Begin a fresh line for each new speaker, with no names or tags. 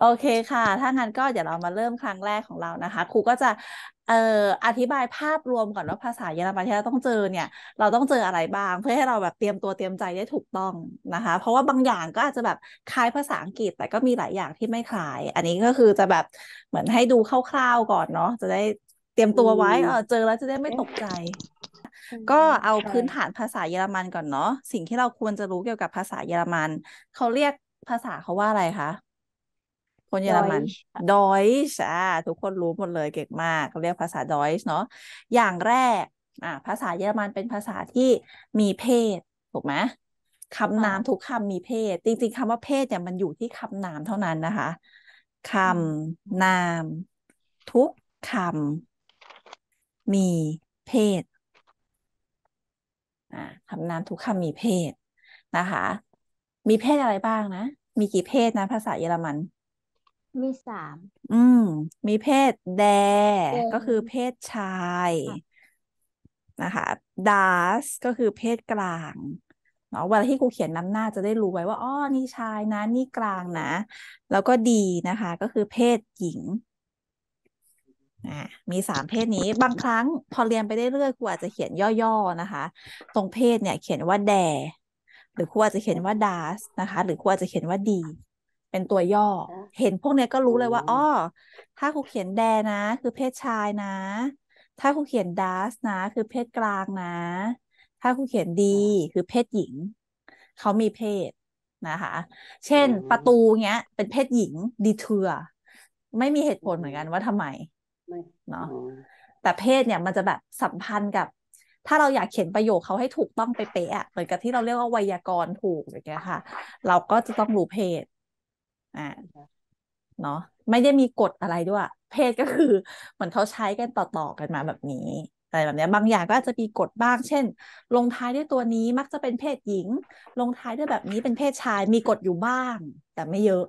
โอเคค่ะ ถ้างั้นก็เดี๋ยวเรามาเริ่มครั้งแรกของเรานะคะ ครูก็จะ เอ่อ อธิบายภาพรวมก่อนว่าภาษาเยอรมันที่เราต้องเจอเนี่ย เราต้องเจออะไรบ้าง เพื่อให้เราแบบเตรียมตัวเตรียมใจได้ถูกต้องนะคะ เพราะว่าบางอย่างก็อาจจะแบบคล้ายภาษาอังกฤษ แต่ก็มีหลายอย่างที่ไม่คล้าย อันนี้ก็คือจะแบบเหมือนให้ดูคร่าวๆก่อนเนาะ จะได้เตรียมตัวไว้เออเจอแล้วจะได้ไม่ตกใจก็เอาพื้นฐานภาษาเยอรมันก่อนเนาะสิ่งที่เราควรจะรู้เกี่ยวกับภาษาเยอรมันเขาเรียกภาษาเขาว่าอะไรคะคนเยอรมันดอยช์อ่าทุกคนรู้หมดเลยเก่งมากเขาเรียกภาษาดอยช์เนาะอย่างแรกอ่าภาษาเยอรมันเป็นภาษาที่มีเพศถูกไหมคำนามทุกคำมีเพศ จริง ๆคำว่าเพศเนี่ยมันอยู่ที่คำนามเท่านั้นนะคะคำนาม ทุกคำมีเพศคำนามทุกคำมีเพศนะคะ มีเพศอะไรบ้างนะ มีกี่เพศนะ ภาษาเยอรมัน มีสาม อืม มีเพศแดก็คือเพศชายนะคะดาสก็คือเพศกลาง เนาะเวลาที่กูเขียนนำหน้าจะได้รู้ไว้ว่า อ๋อ นี่ชายนะ นี่กลางนะ แล้วก็ดีนะคะ ก็คือเพศหญิงามีสามเพศนี้บางครั้ง พอเรียนไปได้เรื่อยครูอาจจะเขียนย่อๆนะคะ ตรงเพศเนี่ย เขียนว่าแด หรือครูอาจจะเขียนว่าดาสนะคะ หรือครูอาจจะเขียนว่าดี เป็นตัวย่อ เห็นพวกเนี้ยก็รู้เลยว่าอ๋อถ้าครูเขียนแดนะ คือเพศชายนะ ถ้าครูเขียนดาสนะ คือเพศกลางนะ ถ้าครูเขียนดีคือเพศหญิง เขามีเพศนะคะ เช่นประตูเนี้ยเป็นเพศหญิงดีเทือไม่มีเหตุผลเหมือนกันว่าทำไมเนาะแต่เพศเนี่ยมันจะแบบสัมพันธ์กับ ถ้าเราอยากเขียนประโยคเขาให้ถูกต้องไปเป๊ะเหมือนกับที่เราเรียกว่าไวยากรณ์ถูกอย่างเงี้ยค่ะ เราก็จะต้องรู้เพศอ่าเนาะไม่ได้มีกฎอะไรด้วยเพศก็คือเหมือนเขาใช้กันต่อๆกันมาแบบนี้อะไรแบบเนี้ยบางอย่างก็อาจจะมีกฎบ้าง เช่น ลงท้ายด้วยตัวนี้มักจะเป็นเพศหญิง ลงท้ายด้วยแบบนี้เป็นเพศชายมีกฎอยู่บ้าง แต่ไม่เยอะ